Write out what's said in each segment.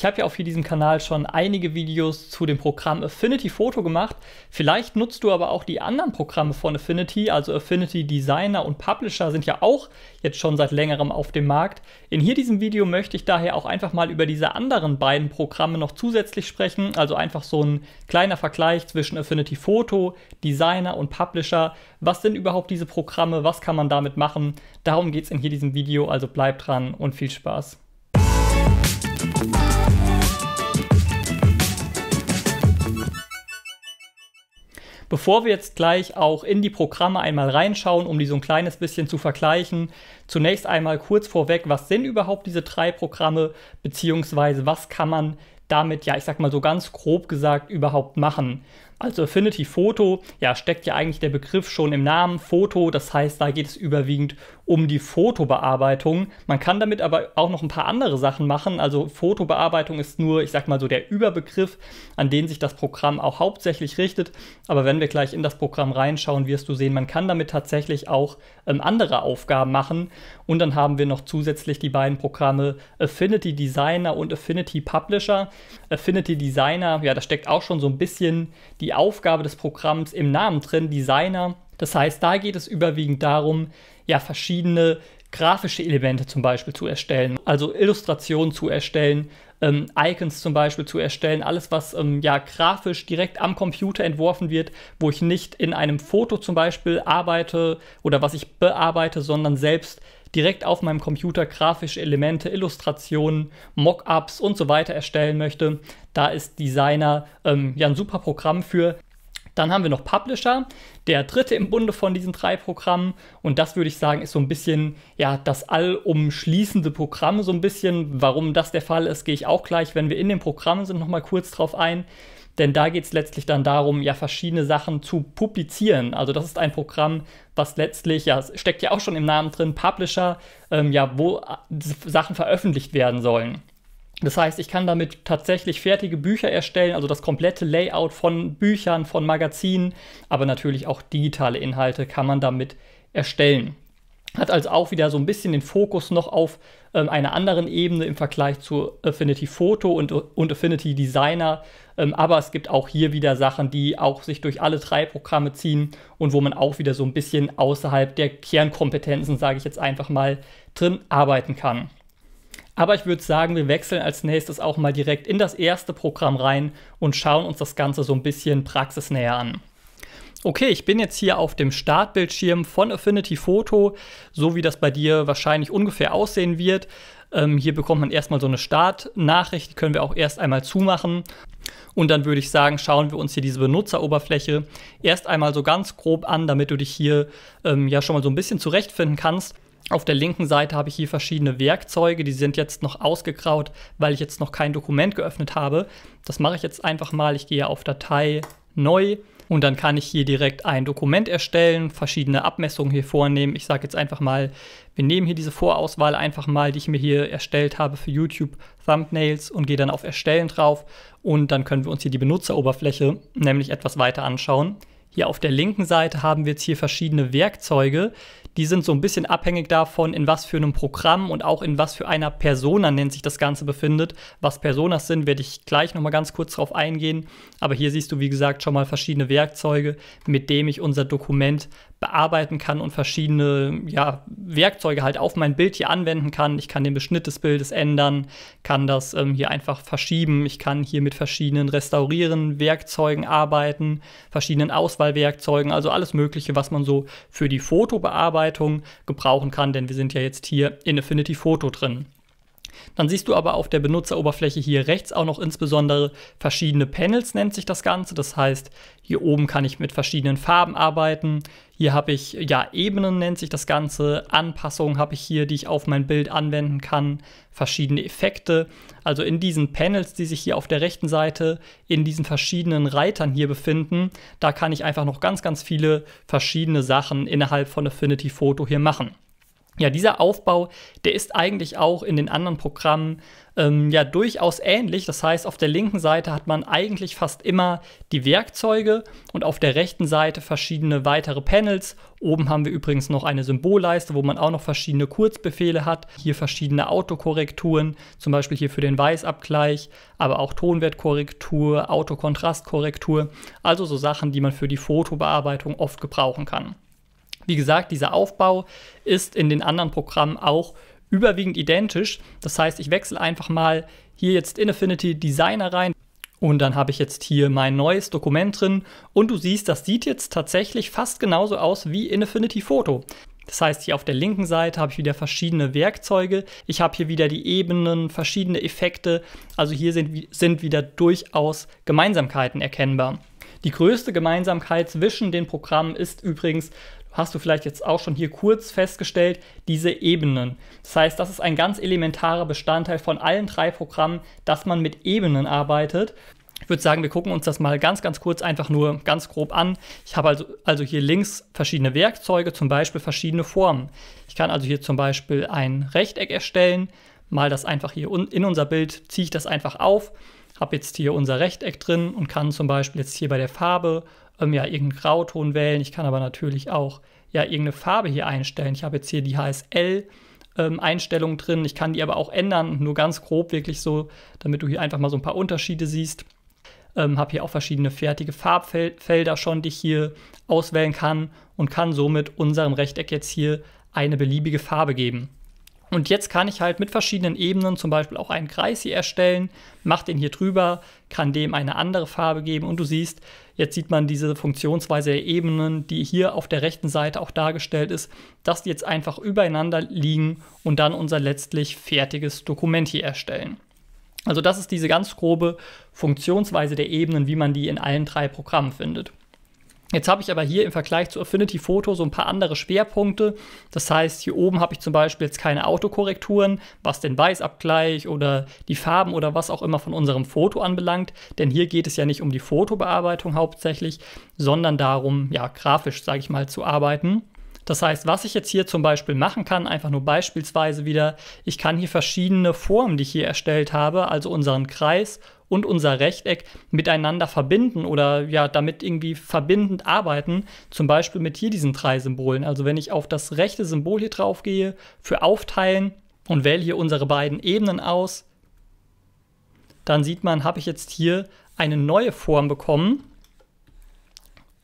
Ich habe ja auf hier diesem Kanal schon einige Videos zu dem Programm Affinity Photo gemacht. Vielleicht nutzt du aber auch die anderen Programme von Affinity, also Affinity Designer und Publisher sind ja auch jetzt schon seit längerem auf dem Markt. In hier diesem Video möchte ich daher auch einfach mal über diese anderen beiden Programme noch zusätzlich sprechen, also einfach so ein kleiner Vergleich zwischen Affinity Photo, Designer und Publisher. Was sind überhaupt diese Programme? Was kann man damit machen? Darum geht es in hier diesem Video, also bleib dran und viel Spaß. Bevor wir jetzt gleich auch in die Programme einmal reinschauen, um die so ein kleines bisschen zu vergleichen, zunächst einmal kurz vorweg, was sind überhaupt diese drei Programme, beziehungsweise was kann man damit, ja, ich sag mal so ganz grob gesagt, überhaupt machen. Also Affinity Photo, ja, steckt ja eigentlich der Begriff schon im Namen Foto, das heißt, da geht es überwiegend um die Fotobearbeitung. Man kann damit aber auch noch ein paar andere Sachen machen. Also Fotobearbeitung ist nur, ich sag mal so der Überbegriff, an den sich das Programm auch hauptsächlich richtet. Aber wenn wir gleich in das Programm reinschauen, wirst du sehen, man kann damit tatsächlich auch ähm, andere Aufgaben machen. Und dann haben wir noch zusätzlich die beiden Programme Affinity Designer und Affinity Publisher. Affinity Designer, ja, da steckt auch schon so ein bisschen die die Aufgabe des Programms im Namen drin, Designer. Das heißt, da geht es überwiegend darum, ja, verschiedene grafische Elemente zum Beispiel zu erstellen, also Illustrationen zu erstellen, ähm, Icons zum Beispiel zu erstellen, alles was ähm, ja grafisch direkt am Computer entworfen wird, wo ich nicht in einem Foto zum Beispiel arbeite oder was ich bearbeite, sondern selbst direkt auf meinem Computer grafische Elemente, Illustrationen, Mockups und so weiter erstellen möchte, da ist Designer ähm, ja ein super Programm für. Dann haben wir noch Publisher, der dritte im Bunde von diesen drei Programmen. Und das würde ich sagen, ist so ein bisschen ja das allumschließende Programm, so ein bisschen. Warum das der Fall ist, gehe ich auch gleich, wenn wir in den Programmen sind, nochmal kurz drauf ein. Denn da geht es letztlich dann darum, ja verschiedene Sachen zu publizieren. Also das ist ein Programm, was letztlich, ja, steckt ja auch schon im Namen drin, Publisher, ähm, ja, wo äh, Sachen veröffentlicht werden sollen. Das heißt, ich kann damit tatsächlich fertige Bücher erstellen, also das komplette Layout von Büchern, von Magazinen, aber natürlich auch digitale Inhalte kann man damit erstellen hat also auch wieder so ein bisschen den Fokus noch auf ähm, einer anderen Ebene im Vergleich zu Affinity Photo und, und Affinity Designer. Ähm, aber es gibt auch hier wieder Sachen, die auch sich durch alle drei Programme ziehen und wo man auch wieder so ein bisschen außerhalb der Kernkompetenzen, sage ich jetzt einfach mal, drin arbeiten kann. Aber ich würde sagen, wir wechseln als nächstes auch mal direkt in das erste Programm rein und schauen uns das Ganze so ein bisschen praxisnäher an okay, ich bin jetzt hier auf dem Startbildschirm von Affinity Photo, so wie das bei dir wahrscheinlich ungefähr aussehen wird. Ähm, hier bekommt man erstmal so eine Startnachricht, die können wir auch erst einmal zumachen. Und dann würde ich sagen, schauen wir uns hier diese Benutzeroberfläche erst einmal so ganz grob an, damit du dich hier ähm, ja schon mal so ein bisschen zurechtfinden kannst. Auf der linken Seite habe ich hier verschiedene Werkzeuge, die sind jetzt noch ausgegraut, weil ich jetzt noch kein Dokument geöffnet habe. Das mache ich jetzt einfach mal. Ich gehe auf Datei, Neu, und dann kann ich hier direkt ein Dokument erstellen, verschiedene Abmessungen hier vornehmen. Ich sage jetzt einfach mal, wir nehmen hier diese Vorauswahl einfach mal, die ich mir hier erstellt habe für YouTube Thumbnails und gehe dann auf Erstellen drauf. Und dann können wir uns hier die Benutzeroberfläche nämlich etwas weiter anschauen. Hier auf der linken Seite haben wir jetzt hier verschiedene Werkzeuge. Die sind so ein bisschen abhängig davon, in was für einem Programm und auch in was für einer Persona nennt sich das Ganze befindet. Was Personas sind, werde ich gleich nochmal ganz kurz drauf eingehen. Aber hier siehst du, wie gesagt, schon mal verschiedene Werkzeuge, mit denen ich unser Dokument bearbeiten kann und verschiedene ja, Werkzeuge halt auf mein Bild hier anwenden kann. Ich kann den Beschnitt des Bildes ändern, kann das ähm, hier einfach verschieben. Ich kann hier mit verschiedenen restaurieren Werkzeugen arbeiten, verschiedenen Auswahlwerkzeugen, also alles Mögliche, was man so für die Fotobearbeitung gebrauchen kann, denn wir sind ja jetzt hier in Affinity Photo drin. Dann siehst du aber auf der Benutzeroberfläche hier rechts auch noch insbesondere verschiedene Panels, nennt sich das Ganze. Das heißt, hier oben kann ich mit verschiedenen Farben arbeiten. Hier habe ich, ja, Ebenen nennt sich das Ganze. Anpassungen habe ich hier, die ich auf mein Bild anwenden kann. Verschiedene Effekte. Also in diesen Panels, die sich hier auf der rechten Seite in diesen verschiedenen Reitern hier befinden, da kann ich einfach noch ganz, ganz viele verschiedene Sachen innerhalb von Affinity Photo hier machen. Ja, dieser Aufbau, der ist eigentlich auch in den anderen Programmen ähm, ja durchaus ähnlich. Das heißt, auf der linken Seite hat man eigentlich fast immer die Werkzeuge und auf der rechten Seite verschiedene weitere Panels. Oben haben wir übrigens noch eine Symbolleiste, wo man auch noch verschiedene Kurzbefehle hat. Hier verschiedene Autokorrekturen, zum Beispiel hier für den Weißabgleich, aber auch Tonwertkorrektur, Autokontrastkorrektur. Also so Sachen, die man für die Fotobearbeitung oft gebrauchen kann. Wie gesagt, dieser Aufbau ist in den anderen Programmen auch überwiegend identisch. Das heißt, ich wechsle einfach mal hier jetzt in Affinity Designer rein. Und dann habe ich jetzt hier mein neues Dokument drin und du siehst, das sieht jetzt tatsächlich fast genauso aus wie in Affinity Photo. Das heißt, hier auf der linken Seite habe ich wieder verschiedene Werkzeuge. Ich habe hier wieder die Ebenen, verschiedene Effekte. Also hier sind, sind wieder durchaus Gemeinsamkeiten erkennbar. Die größte Gemeinsamkeit zwischen den Programmen ist übrigens, hast du vielleicht jetzt auch schon hier kurz festgestellt, diese Ebenen. Das heißt, das ist ein ganz elementarer Bestandteil von allen drei Programmen, dass man mit Ebenen arbeitet. Ich würde sagen, wir gucken uns das mal ganz, ganz kurz einfach nur ganz grob an. Ich habe also, also hier links verschiedene Werkzeuge, zum Beispiel verschiedene Formen. Ich kann also hier zum Beispiel ein Rechteck erstellen, mal das einfach hier in unser Bild, ziehe ich das einfach auf, habe jetzt hier unser Rechteck drin und kann zum Beispiel jetzt hier bei der Farbe ähm, ja irgendeinen Grauton wählen. Ich kann aber natürlich auch ja irgendeine Farbe hier einstellen. Ich habe jetzt hier die HSL. Ähm, drin. Ich kann die aber auch ändern, nur ganz grob wirklich so, damit du hier einfach mal so ein paar Unterschiede siehst. Ähm, habe hier auch verschiedene fertige Farbfelder schon, die ich hier auswählen kann und kann somit unserem Rechteck jetzt hier eine beliebige Farbe geben. Und jetzt kann ich halt mit verschiedenen Ebenen zum Beispiel auch einen Kreis hier erstellen, mache den hier drüber, kann dem eine andere Farbe geben und du siehst, jetzt sieht man diese Funktionsweise der Ebenen, die hier auf der rechten Seite auch dargestellt ist, dass die jetzt einfach übereinander liegen und dann unser letztlich fertiges Dokument hier erstellen. Also das ist diese ganz grobe Funktionsweise der Ebenen, wie man die in allen drei Programmen findet. Jetzt habe ich aber hier im Vergleich zu Affinity Photo so ein paar andere Schwerpunkte. Das heißt, hier oben habe ich zum Beispiel jetzt keine Autokorrekturen, was den Weißabgleich oder die Farben oder was auch immer von unserem Foto anbelangt. Denn hier geht es ja nicht um die Fotobearbeitung hauptsächlich, sondern darum, ja, grafisch, sage ich mal, zu arbeiten. Das heißt, was ich jetzt hier zum Beispiel machen kann, einfach nur beispielsweise wieder, ich kann hier verschiedene Formen, die ich hier erstellt habe, also unseren Kreis und unser Rechteck miteinander verbinden oder ja, damit irgendwie verbindend arbeiten. Zum Beispiel mit hier diesen drei Symbolen. Also wenn ich auf das rechte Symbol hier drauf gehe für Aufteilen und wähle hier unsere beiden Ebenen aus, dann sieht man, habe ich jetzt hier eine neue Form bekommen.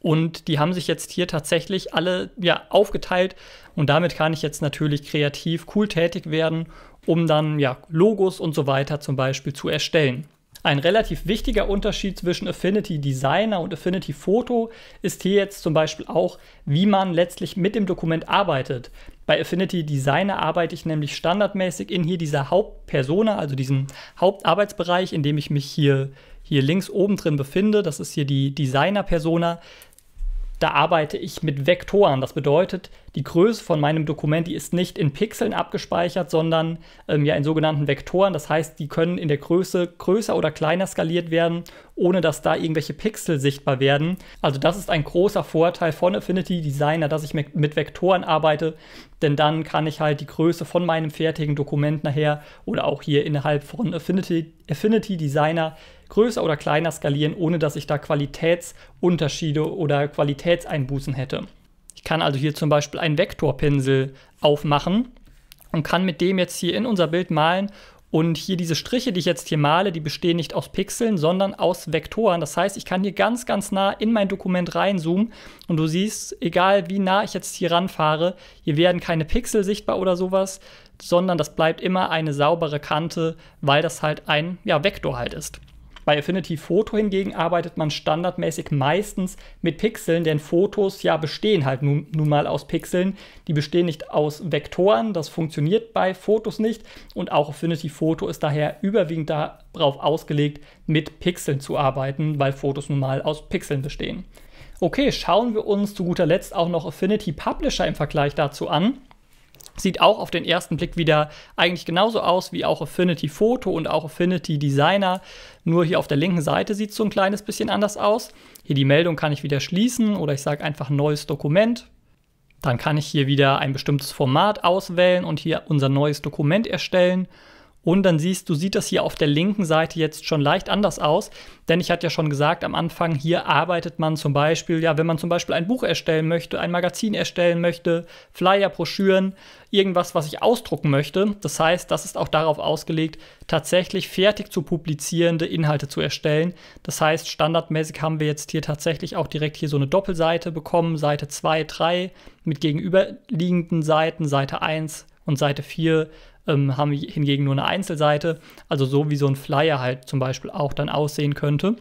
Und die haben sich jetzt hier tatsächlich alle ja, aufgeteilt. Und damit kann ich jetzt natürlich kreativ cool tätig werden, um dann ja, Logos und so weiter zum Beispiel zu erstellen. Ein relativ wichtiger Unterschied zwischen Affinity Designer und Affinity Photo ist hier jetzt zum Beispiel auch, wie man letztlich mit dem Dokument arbeitet. Bei Affinity Designer arbeite ich nämlich standardmäßig in hier dieser Hauptpersona, also diesem Hauptarbeitsbereich, in dem ich mich hier, hier links oben drin befinde. Das ist hier die Designer-Persona da arbeite ich mit Vektoren. Das bedeutet, die Größe von meinem Dokument, die ist nicht in Pixeln abgespeichert, sondern ähm, ja in sogenannten Vektoren. Das heißt, die können in der Größe größer oder kleiner skaliert werden, ohne dass da irgendwelche Pixel sichtbar werden. Also das ist ein großer Vorteil von Affinity Designer, dass ich mit Vektoren arbeite, denn dann kann ich halt die Größe von meinem fertigen Dokument nachher oder auch hier innerhalb von Affinity, Affinity Designer größer oder kleiner skalieren, ohne dass ich da Qualitätsunterschiede oder Qualitätseinbußen hätte. Ich kann also hier zum Beispiel einen Vektorpinsel aufmachen und kann mit dem jetzt hier in unser Bild malen und hier diese Striche, die ich jetzt hier male, die bestehen nicht aus Pixeln, sondern aus Vektoren. Das heißt, ich kann hier ganz, ganz nah in mein Dokument reinzoomen und du siehst, egal wie nah ich jetzt hier ranfahre, hier werden keine Pixel sichtbar oder sowas, sondern das bleibt immer eine saubere Kante, weil das halt ein ja, Vektor halt ist. Bei Affinity Photo hingegen arbeitet man standardmäßig meistens mit Pixeln, denn Fotos ja bestehen halt nun, nun, mal aus Pixeln. Die bestehen nicht aus Vektoren, das funktioniert bei Fotos nicht. Und auch Affinity Photo ist daher überwiegend darauf ausgelegt, mit Pixeln zu arbeiten, weil Fotos nun mal aus Pixeln bestehen. Okay, schauen wir uns zu guter Letzt auch noch Affinity Publisher im Vergleich dazu an. Sieht auch auf den ersten Blick wieder eigentlich genauso aus wie auch Affinity Photo und auch Affinity Designer. Nur hier auf der linken Seite sieht es so ein kleines bisschen anders aus. Hier die Meldung kann ich wieder schließen oder ich sage einfach neues Dokument. Dann kann ich hier wieder ein bestimmtes Format auswählen und hier unser neues Dokument erstellen. Und dann siehst du, sieht das hier auf der linken Seite jetzt schon leicht anders aus. Denn ich hatte ja schon gesagt, am Anfang hier arbeitet man zum Beispiel, ja, wenn man zum Beispiel ein Buch erstellen möchte, ein Magazin erstellen möchte, Flyer, Broschüren, irgendwas, was ich ausdrucken möchte. Das heißt, das ist auch darauf ausgelegt, tatsächlich fertig zu publizierende Inhalte zu erstellen. Das heißt, standardmäßig haben wir jetzt hier tatsächlich auch direkt hier so eine Doppelseite bekommen, Seite 2, 3 mit gegenüberliegenden Seiten, Seite 1 und Seite 4 ähm, haben hingegen nur eine Einzelseite, also so wie so ein Flyer halt zum Beispiel auch dann aussehen könnte.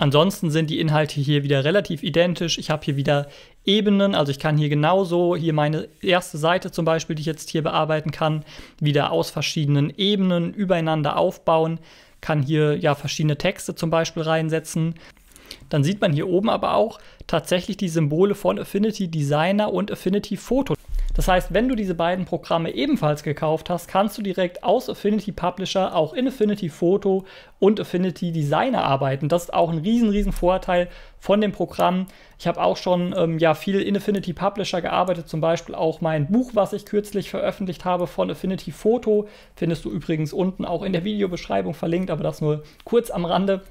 Ansonsten sind die Inhalte hier wieder relativ identisch. Ich habe hier wieder Ebenen, also ich kann hier genauso hier meine erste Seite zum Beispiel, die ich jetzt hier bearbeiten kann, wieder aus verschiedenen Ebenen übereinander aufbauen, kann hier ja verschiedene Texte zum Beispiel reinsetzen. Dann sieht man hier oben aber auch tatsächlich die Symbole von Affinity Designer und Affinity Photo. Das heißt, wenn du diese beiden Programme ebenfalls gekauft hast, kannst du direkt aus Affinity Publisher auch in Affinity Photo und Affinity Designer arbeiten. Das ist auch ein riesen, riesen Vorteil von dem Programm. Ich habe auch schon ähm, ja viel in Affinity Publisher gearbeitet, zum Beispiel auch mein Buch, was ich kürzlich veröffentlicht habe von Affinity Photo, findest du übrigens unten auch in der Videobeschreibung verlinkt, aber das nur kurz am Rande.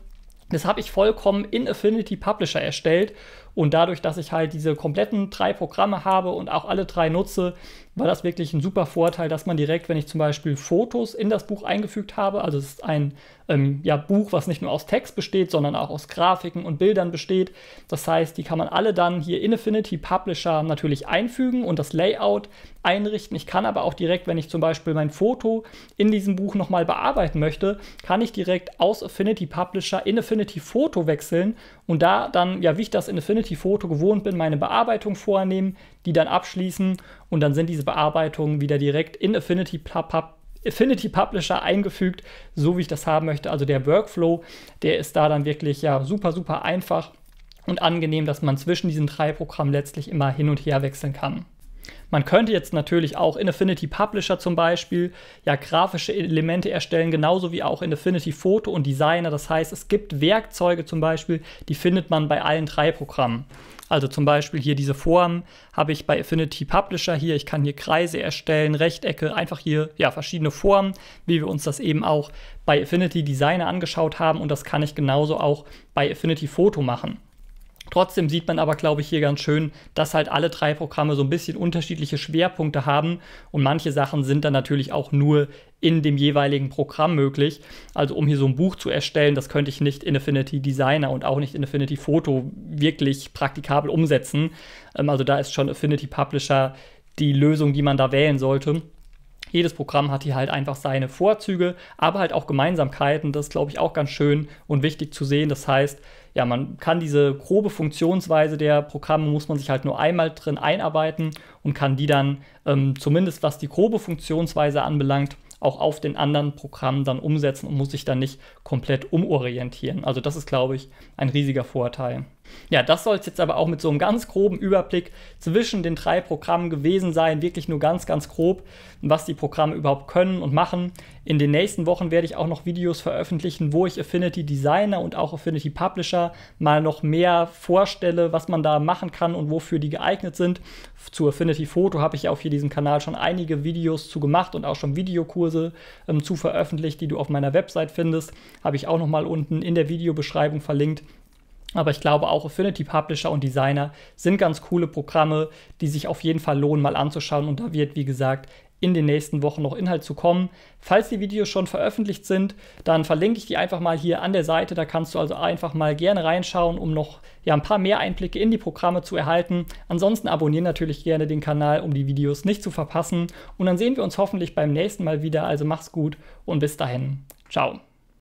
Das habe ich vollkommen in Affinity Publisher erstellt und dadurch, dass ich halt diese kompletten drei Programme habe und auch alle drei nutze, war das wirklich ein super Vorteil, dass man direkt, wenn ich zum Beispiel Fotos in das Buch eingefügt habe, also es ist ein ähm, ja, Buch, was nicht nur aus Text besteht, sondern auch aus Grafiken und Bildern besteht. Das heißt, die kann man alle dann hier in Affinity Publisher natürlich einfügen und das Layout einrichten. Ich kann aber auch direkt, wenn ich zum Beispiel mein Foto in diesem Buch nochmal bearbeiten möchte, kann ich direkt aus Affinity Publisher in Affinity Photo wechseln und da dann, ja, wie ich das in Affinity Affinity-Foto gewohnt bin, meine Bearbeitung vornehmen, die dann abschließen und dann sind diese Bearbeitungen wieder direkt in Affinity, Pub Affinity Publisher eingefügt, so wie ich das haben möchte. Also der Workflow, der ist da dann wirklich ja super, super einfach und angenehm, dass man zwischen diesen drei Programmen letztlich immer hin und her wechseln kann. Man könnte jetzt natürlich auch in Affinity Publisher zum Beispiel ja grafische Elemente erstellen, genauso wie auch in Affinity Photo und Designer. Das heißt, es gibt Werkzeuge zum Beispiel, die findet man bei allen drei Programmen. Also zum Beispiel hier diese Form habe ich bei Affinity Publisher hier. Ich kann hier Kreise erstellen, Rechtecke, einfach hier ja verschiedene Formen, wie wir uns das eben auch bei Affinity Designer angeschaut haben. Und das kann ich genauso auch bei Affinity Photo machen. Trotzdem sieht man aber, glaube ich, hier ganz schön, dass halt alle drei Programme so ein bisschen unterschiedliche Schwerpunkte haben und manche Sachen sind dann natürlich auch nur in dem jeweiligen Programm möglich. Also um hier so ein Buch zu erstellen, das könnte ich nicht in Affinity Designer und auch nicht in Affinity Photo wirklich praktikabel umsetzen. Ähm, also da ist schon Affinity Publisher die Lösung, die man da wählen sollte. Jedes Programm hat hier halt einfach seine Vorzüge, aber halt auch Gemeinsamkeiten. Das ist, glaube ich, auch ganz schön und wichtig zu sehen. Das heißt, ja, man kann diese grobe Funktionsweise der Programme, muss man sich halt nur einmal drin einarbeiten und kann die dann ähm, zumindest was die grobe Funktionsweise anbelangt, auch auf den anderen Programmen dann umsetzen und muss sich dann nicht komplett umorientieren. Also das ist, glaube ich, ein riesiger Vorteil. Ja, das soll es jetzt aber auch mit so einem ganz groben Überblick zwischen den drei Programmen gewesen sein. Wirklich nur ganz, ganz grob, was die Programme überhaupt können und machen. In den nächsten Wochen werde ich auch noch Videos veröffentlichen, wo ich Affinity Designer und auch Affinity Publisher mal noch mehr vorstelle, was man da machen kann und wofür die geeignet sind. Zu Affinity Photo habe ich auf hier diesem Kanal schon einige Videos zu gemacht und auch schon Videokurse ähm, zu veröffentlicht, die du auf meiner Website findest. Habe ich auch noch mal unten in der Videobeschreibung verlinkt. Aber ich glaube, auch Affinity Publisher und Designer sind ganz coole Programme, die sich auf jeden Fall lohnen, mal anzuschauen. Und da wird, wie gesagt, in den nächsten Wochen noch Inhalt zu kommen. Falls die Videos schon veröffentlicht sind, dann verlinke ich die einfach mal hier an der Seite. Da kannst du also einfach mal gerne reinschauen, um noch ja, ein paar mehr Einblicke in die Programme zu erhalten. Ansonsten abonniere natürlich gerne den Kanal, um die Videos nicht zu verpassen. Und dann sehen wir uns hoffentlich beim nächsten Mal wieder. Also mach's gut und bis dahin. Ciao.